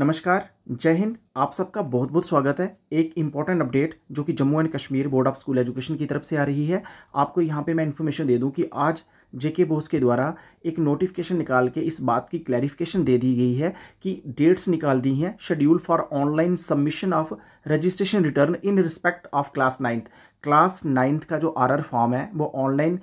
नमस्कार जय हिंद आप सबका बहुत बहुत स्वागत है एक इम्पॉर्टेंट अपडेट जो कि Jammu and Kashmir board of school education की तरफ से आ रही है आपको यहाँ पे मैं इन्फॉर्मेशन दे दूँ कि आज जेके बोस के द्वारा एक नोटिफिकेशन निकाल के इस बात की क्लैरिफिकेशन दे दी गई है कि डेट्स निकाल दी हैं schedule for online submission of registration return in respect of class ninth class ninth का जो आर फॉर्म है वो ऑनलाइन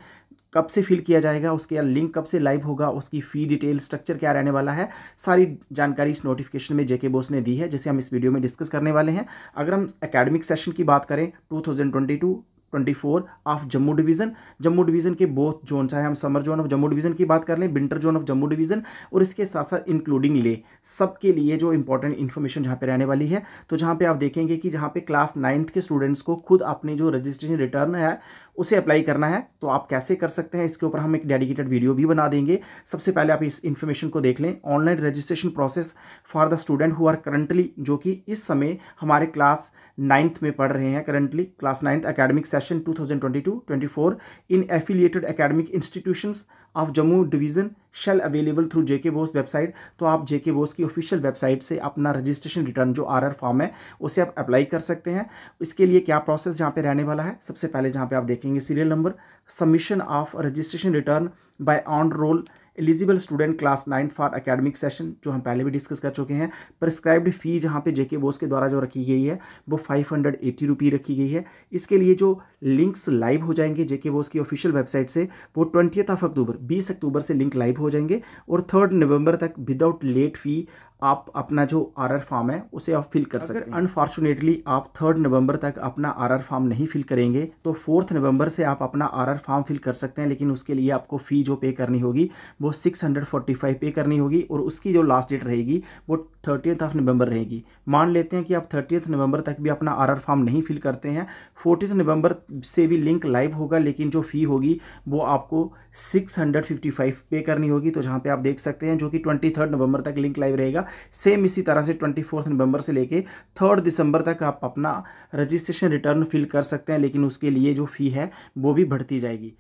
कब से फिल किया जाएगा उसके लिंक कब से लाइव होगा उसकी फ़ी डिटेल स्ट्रक्चर क्या रहने वाला है सारी जानकारी इस नोटिफिकेशन में जेके बोस ने दी है जिसे हम इस वीडियो में डिस्कस करने वाले हैं अगर हम एकेडमिक सेशन की बात करें 2022 twenty four of Jammu division Jammu division के बहुत जोन चाहे हम summer zone of Jammu division की बात कर लें winter zone of Jammu division और इसके साथ साथ इंक्लूडिंग ले सब के लिए जो इंपॉर्टेंट इन्फॉर्मेशन जहाँ पे रहने वाली है तो जहाँ पे आप देखेंगे कि जहाँ पे क्लास नाइन्थ के स्टूडेंट्स को खुद अपने जो रजिस्ट्रेशन रिटर्न है उसे अप्लाई करना है तो आप कैसे कर सकते हैं इसके ऊपर हम एक डेडिकेटेड वीडियो भी बना देंगे सबसे पहले आप इस इन्फॉर्मेशन को देख लें online registration process for the student who are currently जो कि इस समय हमारे क्लास नाइन्थ में पढ़ रहे हैं currently class ninth academic session 2022-24 in affiliated academic institutions of Jammu division shall available through JK Bose website तो आप जेके बोस की ऑफिशियल वेबसाइट से अपना रजिस्ट्रेशन रिटर्न जो आर फॉर्म है उसे आप अप्लाई कर सकते हैं इसके लिए क्या प्रोसेस जहाँ पर रहने वाला है सबसे पहले जहाँ पर आप देखेंगे serial number submission of registration return by on roll eligible student class ninth for academic session जो हम पहले भी डिस्कस कर चुके हैं प्रिस्क्राइब्ड फ़ी जहाँ पे जेके बोस के द्वारा जो रखी गई है वो फाइव हंड्रेड एट्टी रुपी रखी गई है इसके लिए जो लिंक्स लाइव हो जाएंगे जेके बोस की ऑफिशियल वेबसाइट से वो ट्वेंटियथ ऑफ अक्टूबर बीस अक्टूबर से लिंक लाइव हो जाएंगे और थर्ड नवंबर तक विदाउट लेट फ़ी आप अपना जो आर फॉर्म है उसे आप फिल कर सकते हैं अनफॉर्चुनेटली आप थर्ड नवंबर तक अपना आर फॉर्म नहीं फिल करेंगे तो फोर्थ नवंबर से आप अपना आर फॉर्म फिल कर सकते हैं लेकिन उसके लिए आपको फ़ी जो पे करनी होगी वो सिक्स हंड्रेड फोर्टी फाइव पे करनी होगी और उसकी जो लास्ट डेट रहेगी वो थर्टीथ ऑफ नवंबर रहेगी मान लेते हैं कि आप थर्टीथ नवंबर तक भी अपना आर फॉर्म नहीं फिल करते हैं फोर्टीथ नवंबर से भी लिंक लाइव होगा लेकिन जो फ़ी होगी वो आपको सिक्स हंड्रेड फिफ्टी फाइव पे करनी होगी तो जहाँ पे आप देख सकते हैं जो कि ट्वेंटी थर्ड नवंबर तक लिंक लाइव रहेगा सेम इसी तरह से ट्वेंटी फोर्थ नवंबर से लेके थर्ड दिसंबर तक आप अपना रजिस्ट्रेशन रिटर्न फिल कर सकते हैं लेकिन उसके लिए जो फ़ी है वो भी बढ़ती जाएगी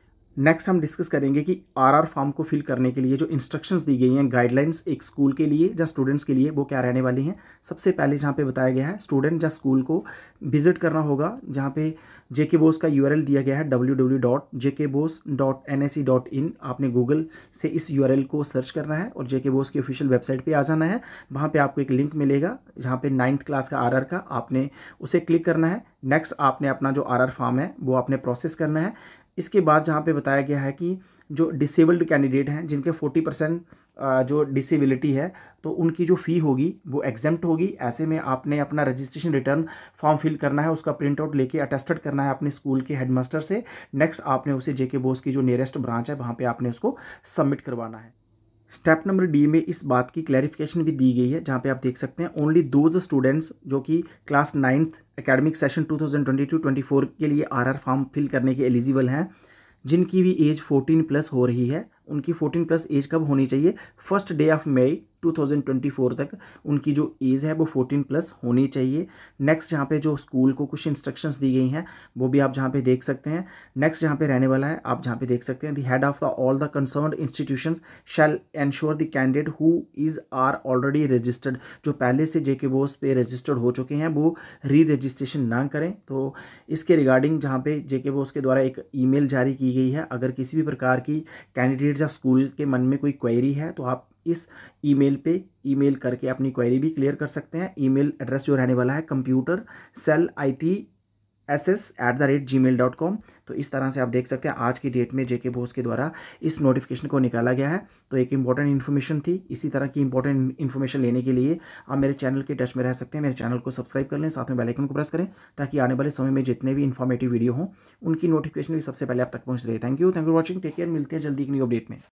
नेक्स्ट हम डिस्कस करेंगे कि आरआर फॉर्म को फिल करने के लिए जो इंस्ट्रक्शंस दी गई हैं गाइडलाइंस एक स्कूल के लिए या स्टूडेंट्स के लिए वो क्या रहने वाली हैं सबसे पहले जहाँ पे बताया गया है स्टूडेंट या स्कूल को विजिट करना होगा जहाँ पे जेके बोस का यूआरएल दिया गया है W W dot K BOSE dot N S C dot in आपने गूगल से इस एल को सर्च करना है और जेके बोस की ऑफिशियल वेबसाइट पर आ जाना है वहाँ पर आपको एक लिंक मिलेगा जहाँ पर नाइन्थ क्लास का आर का आपने उसे क्लिक करना है नेक्स्ट आपने अपना जो आर फॉर्म है वो आपने प्रोसेस करना है इसके बाद जहाँ पे बताया गया है कि जो डिसेबल्ड कैंडिडेट हैं जिनके फोर्टी परसेंट जो डिसेबिलिटी है तो उनकी जो फ़ी होगी वो एग्जेम्प्ट होगी ऐसे में आपने अपना रजिस्ट्रेशन रिटर्न फॉर्म फिल करना है उसका प्रिंट आउट लेके अटेस्टेड करना है अपने स्कूल के हेडमास्टर से नेक्स्ट आपने उसे जेके बोस की जो नियरेस्ट ब्रांच है वहाँ पर आपने उसको सबमिट करवाना है स्टेप नंबर डी में इस बात की क्लैरिफिकेशन भी दी गई है जहाँ पे आप देख सकते हैं ओनली दोज स्टूडेंट्स जो कि क्लास नाइन्थ एकेडमिक सेशन 2022-24 के लिए आरआर फॉर्म फिल करने के एलिजिबल हैं जिनकी भी एज 14 प्लस हो रही है उनकी 14 प्लस एज कब होनी चाहिए फर्स्ट डे ऑफ मई 2024 तक उनकी जो एज है वो 14 प्लस होनी चाहिए नेक्स्ट जहाँ पे जो स्कूल को कुछ इंस्ट्रक्शंस दी गई हैं वो भी आप जहाँ पे देख सकते हैं नेक्स्ट यहाँ पे रहने वाला है आप जहाँ पे देख सकते हैं the head of the all the concern institution shall ensure the candidate who is are already registered जो पहले से जे के बोस पे रजिस्टर्ड हो चुके हैं वो री रजिस्ट्रेशन ना करें तो इसके रिगार्डिंग जहाँ पे जे के बोस के द्वारा एक ई जारी की गई है अगर किसी भी प्रकार की कैंडिडेट या स्कूल के मन में कोई क्वेरी है तो आप इस ईमेल पे ईमेल करके अपनी क्वेरी भी क्लियर कर सकते हैं ईमेल एड्रेस जो रहने वाला है computer cell I T S S at the rate Gmail dot com तो इस तरह से आप देख सकते हैं आज की डेट में जेके बोस के द्वारा इस नोटिफिकेशन को निकाला गया है तो एक इंपॉर्टेंट इन्फॉर्मेशन थी इसी तरह की इंपॉर्टेंट इन्फॉर्मेशन लेने के लिए आप मेरे चैनल के टच में रह सकते हैं मेरे चैनल को सब्सक्राइब कर लें साथ में बेलाइकन को प्रेस करें ताकि आने वाले समय में जितने भी इन्फॉर्मेटिव वीडियो हों उनकी नोटिफिकेशन भी सबसे पहले आप तक पहुँच रहे thank you thank you watching take care मिलते हैं जल्दी एक न्यू अपडेट में